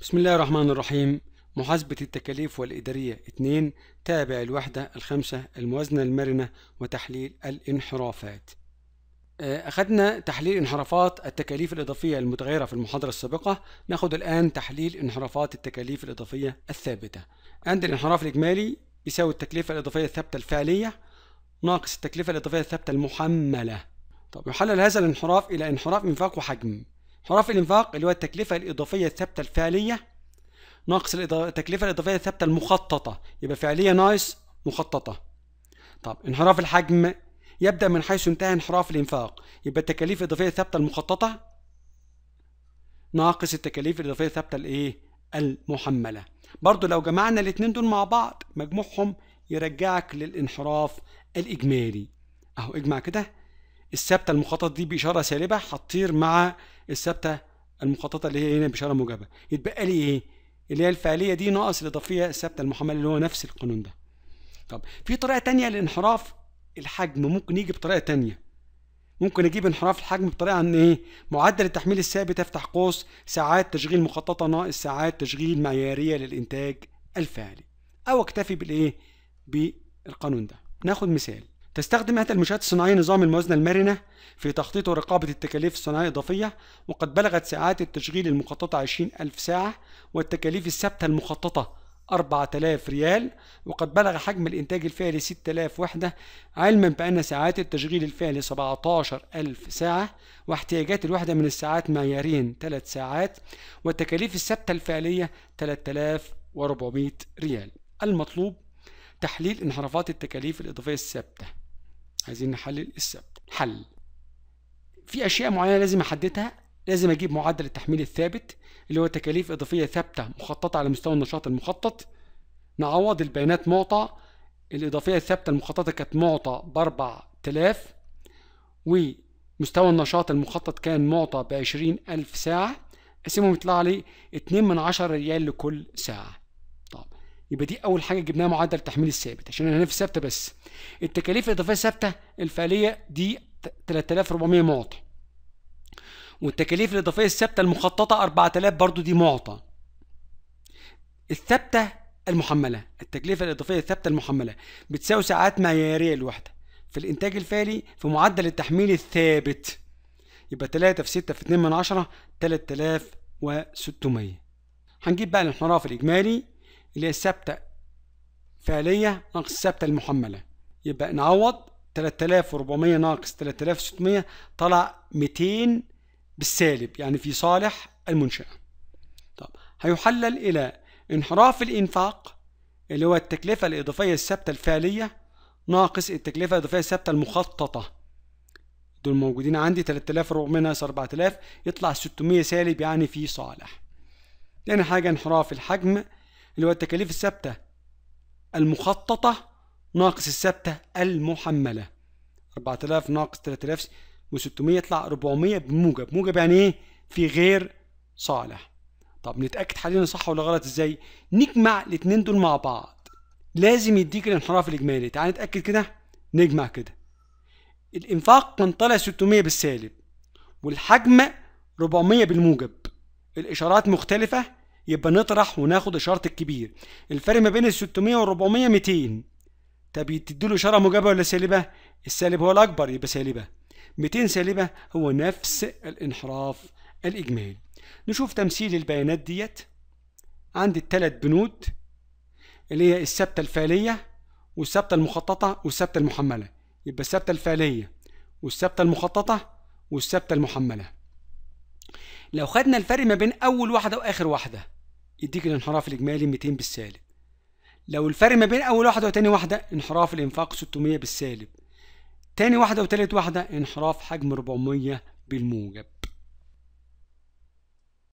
بسم الله الرحمن الرحيم محاسبة التكاليف والإدارية 2 تابع الوحدة الخامسة الموازنة المرنة وتحليل الانحرافات آه، أخذنا تحليل انحرافات التكاليف الإضافية المتغيرة في المحاضرة السابقة نأخذ الآن تحليل انحرافات التكاليف الإضافية الثابتة عند الانحراف الإجمالي يساوي التكلفة الإضافية الثابتة الفعلية ناقص التكلفة الإضافية الثابتة المحملة طب يحلل هذا الانحراف إلى انحراف إنفاق وحجم حرف الانفاق اللي هو التكلفة الإضافية الثابتة الفعلية ناقص التكلفة الإضافية الثابتة المخططة يبقى فعلية ناقص مخططة طب انحراف الحجم يبدأ من حيث انتهى انحراف الإنفاق يبقى التكاليف الإضافية الثابتة المخططة ناقص التكاليف الإضافية الثابتة الإيه؟ المحملة برضو لو جمعنا الاتنين دول مع بعض مجموعهم يرجعك للانحراف الإجمالي أهو اجمع كده الثابته المخططه دي باشاره سالبه هتطير مع الثابته المخططه اللي هي هنا باشاره موجبه يتبقى لي ايه اللي هي الفعليه دي ناقص الاضافيه الثابته المحمله اللي هو نفس القانون ده طب في طريقه ثانيه لانحراف الحجم ممكن يجي بطريقه ثانيه ممكن اجيب انحراف الحجم بطريقه ان ايه معدل التحميل الثابت افتح قوس ساعات تشغيل مخططه ناقص ساعات تشغيل معياريه للانتاج الفعلي او اكتفي بالايه بالقانون ده ناخد مثال تستخدم هذه المنشآت الصناعية نظام الموازنة المرنة في تخطيط ورقابة التكاليف الصناعية الإضافية وقد بلغت ساعات التشغيل المخططة 20000 ساعة والتكاليف الثابتة المخططة 4000 ريال وقد بلغ حجم الإنتاج الفعلي 6000 وحدة علما بأن ساعات التشغيل الفعلي 17000 ساعة واحتياجات الوحدة من الساعات معيارين 3 ساعات والتكاليف الثابتة الفعلية 3400 ريال المطلوب تحليل انحرافات التكاليف الإضافية الثابتة عايزين نحلل السبب حل في اشياء معينه لازم احددها لازم اجيب معدل التحميل الثابت اللي هو تكاليف اضافيه ثابته مخططه على مستوى النشاط المخطط نعوض البيانات معطى الاضافيه الثابته المخططه كانت معطى ب 4000 ومستوى النشاط المخطط كان معطى ب 20000 ساعه اسمهم يطلع لي 2 من 10 ريال لكل ساعه يبقى دي اول حاجه جبناها معدل التحميل الثابت عشان انا في ثابته بس التكاليف الاضافيه الثابته الفعليه دي 3400 معطى والتكاليف الاضافيه الثابته المخططه 4000 برضو دي معطى الثابته المحمله التكلفه الاضافيه الثابته المحمله بتساوي ساعات معياريه الوحده في الانتاج الفعلي في معدل التحميل الثابت يبقى 3 في 6 في 2 من 10 3600 هنجيب بقى الانحراف الاجمالي اللي هي الثابتة فعلية ناقص الثابتة المحملة يبقى نعوض 3400 ناقص 3600 طلع 200 بالسالب يعني في صالح المنشأة طب هيحلل إلى انحراف الإنفاق اللي هو التكلفة الإضافية الثابتة الفعلية ناقص التكلفة الإضافية الثابتة المخططة دول موجودين عندي 3400 ناقص 4000 يطلع 600 سالب يعني في صالح تاني حاجة انحراف الحجم اللي هو التكاليف الثابتة المخططة ناقص الثابتة المحملة 4000 ناقص 3600 يطلع 400 بموجب موجب يعني ايه في غير صالح طب نتأكد حالياً صح ولا غلط ازاي نجمع الاتنين دول مع بعض لازم يديك الانحراف الإجمالي تعال نتأكد كده نجمع كده الإنفاق كان طالع 600 بالسالب والحجم 400 بالموجب الإشارات مختلفة يبقى نطرح وناخد اشاره الكبير الفرق ما بين ال 600 وال 400 200 طب تديله اشاره موجبه ولا سالبه السالب هو الاكبر يبقى سالبه 200 سالبه هو نفس الانحراف الاجمالي نشوف تمثيل البيانات ديت عند الثلاث بنود اللي هي الثابته الفعليه والثابته المخططه والثابته المحمله يبقى الثابته الفعليه والثابته المخططه والثابته المحمله لو خدنا الفرق ما بين اول واحده واخر واحده يديك الانحراف الإجمالي 200 بالسالب لو الفرق ما بين أول واحدة وتاني واحدة انحراف الإنفاق 600 بالسالب تاني واحدة وتالت واحدة انحراف حجم 400 بالموجب